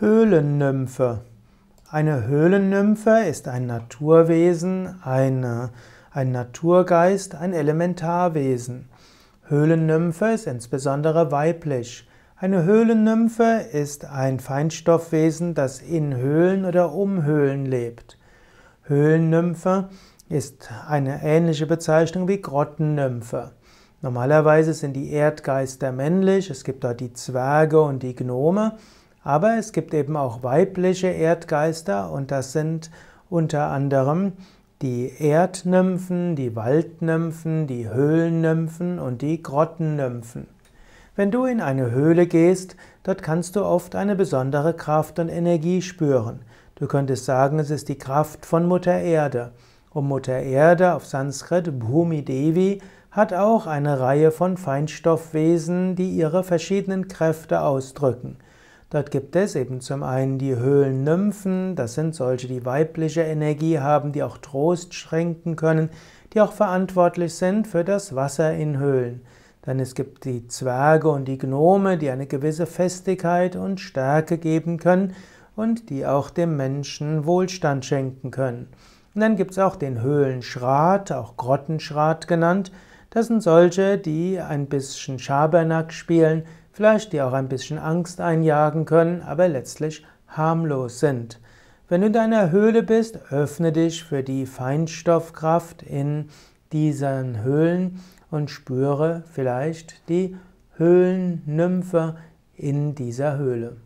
Höhlennymphe. Eine Höhlennymphe ist ein Naturwesen, eine, ein Naturgeist, ein Elementarwesen. Höhlennymphe ist insbesondere weiblich. Eine Höhlennymphe ist ein Feinstoffwesen, das in Höhlen oder um Höhlen lebt. Höhlennymphe ist eine ähnliche Bezeichnung wie Grottennymphe. Normalerweise sind die Erdgeister männlich, es gibt dort die Zwerge und die Gnome, aber es gibt eben auch weibliche Erdgeister und das sind unter anderem die Erdnymphen, die Waldnymphen, die Höhlennymphen und die Grottennymphen. Wenn du in eine Höhle gehst, dort kannst du oft eine besondere Kraft und Energie spüren. Du könntest sagen, es ist die Kraft von Mutter Erde. Und Mutter Erde auf Sanskrit Bhumi Devi hat auch eine Reihe von Feinstoffwesen, die ihre verschiedenen Kräfte ausdrücken. Dort gibt es eben zum einen die Höhlennymphen, das sind solche, die weibliche Energie haben, die auch Trost schränken können, die auch verantwortlich sind für das Wasser in Höhlen. Dann es gibt die Zwerge und die Gnome, die eine gewisse Festigkeit und Stärke geben können und die auch dem Menschen Wohlstand schenken können. Und dann gibt es auch den Höhlenschrat, auch Grottenschrat genannt, das sind solche, die ein bisschen Schabernack spielen, vielleicht die auch ein bisschen Angst einjagen können, aber letztlich harmlos sind. Wenn du in deiner Höhle bist, öffne dich für die Feinstoffkraft in diesen Höhlen und spüre vielleicht die Höhlennymphe in dieser Höhle.